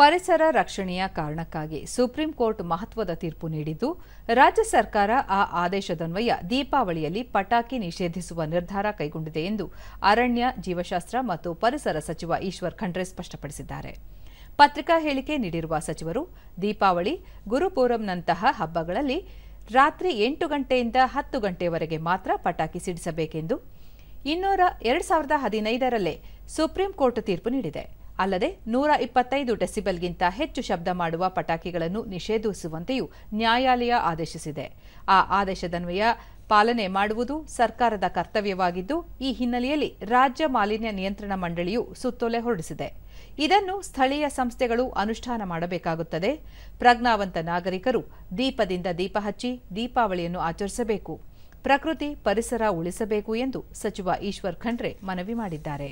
ಪರಿಸರ ರಕ್ಷಣೆಯ ಕಾರಣಕ್ಕಾಗಿ ಸುಪ್ರೀಂ ಕೋರ್ಟ್ ಮಹತ್ವದ ತೀರ್ಪು ನೀಡಿದ್ದು ರಾಜ್ಯ ಸರ್ಕಾರ ಆ ಆದೇಶದನ್ವಯ ದೀಪಾವಳಿಯಲ್ಲಿ ಪಟಾಕಿ ನಿಷೇಧಿಸುವ ನಿರ್ಧಾರ ಕೈಗೊಂಡಿದೆ ಎಂದು ಅರಣ್ಯ ಜೀವಶಾಸ್ತ್ರ ಮತ್ತು ಪರಿಸರ ಸಚಿವ ಈಶ್ವರ್ ಖಂಡ್ರೆ ಸ್ಪಷ್ಟಪಡಿಸಿದ್ದಾರೆ ಪತ್ರಿಕಾ ಹೇಳಿಕೆ ನೀಡಿರುವ ಸಚಿವರು ದೀಪಾವಳಿ ಗುರುಪೂರಂನಂತಹ ಹಬ್ಬಗಳಲ್ಲಿ ರಾತ್ರಿ ಎಂಟು ಗಂಟೆಯಿಂದ ಹತ್ತು ಗಂಟೆವರೆಗೆ ಮಾತ್ರ ಪಟಾಕಿ ಸಿಡಿಸಬೇಕೆಂದು ಇನ್ನೂರ ಎರಡು ಸಾವಿರದ ಹದಿನೈದರಲ್ಲೇ ಸುಪ್ರೀಂ ಕೋರ್ಟ್ ತೀರ್ಪು ನೀಡಿದೆ ಅಲ್ಲದೆ ನೂರ ಇಪ್ಪತ್ತೈದು ಡೆಸಿಬೆಲ್ಗಿಂತ ಹೆಚ್ಚು ಶಬ್ದ ಮಾಡುವ ಪಟಾಕಿಗಳನ್ನು ನಿಷೇಧಿಸುವಂತೆಯೂ ನ್ಯಾಯಾಲಯ ಆದೇಶಿಸಿದೆ ಆ ಆದೇಶದನ್ವಯ ಪಾಲನೆ ಮಾಡುವುದು ಸರ್ಕಾರದ ಕರ್ತವ್ಯವಾಗಿದ್ದು ಈ ಹಿನ್ನೆಲೆಯಲ್ಲಿ ರಾಜ್ಯ ಮಾಲಿನ್ಯ ನಿಯಂತ್ರಣ ಮಂಡಳಿಯು ಸುತ್ತೋಲೆ ಹೊರಡಿಸಿದೆ ಇದನ್ನು ಸ್ಥಳೀಯ ಸಂಸ್ಥೆಗಳು ಅನುಷ್ಠಾನ ಮಾಡಬೇಕಾಗುತ್ತದೆ ಪ್ರಜ್ಞಾವಂತ ನಾಗರಿಕರು ದೀಪದಿಂದ ದೀಪ ಹಚ್ಚಿ ದೀಪಾವಳಿಯನ್ನು ಆಚರಿಸಬೇಕು ಪ್ರಕೃತಿ ಪರಿಸರ ಉಳಿಸಬೇಕು ಎಂದು ಸಚಿವ ಈಶ್ವರ್ ಖಂಡ್ರೆ ಮನವಿ ಮಾಡಿದ್ದಾರೆ